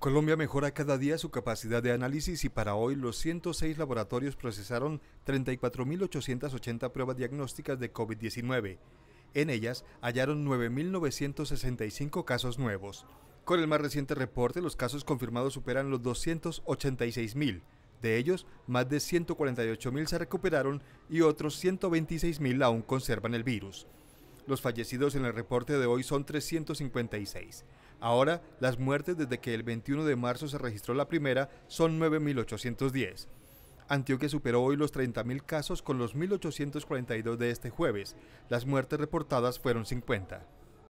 Colombia mejora cada día su capacidad de análisis y para hoy los 106 laboratorios procesaron 34.880 pruebas diagnósticas de COVID-19. En ellas hallaron 9.965 casos nuevos. Con el más reciente reporte, los casos confirmados superan los 286.000. De ellos, más de 148.000 se recuperaron y otros 126.000 aún conservan el virus. Los fallecidos en el reporte de hoy son 356. Ahora, las muertes desde que el 21 de marzo se registró la primera son 9.810. Antioquia superó hoy los 30.000 casos con los 1.842 de este jueves. Las muertes reportadas fueron 50.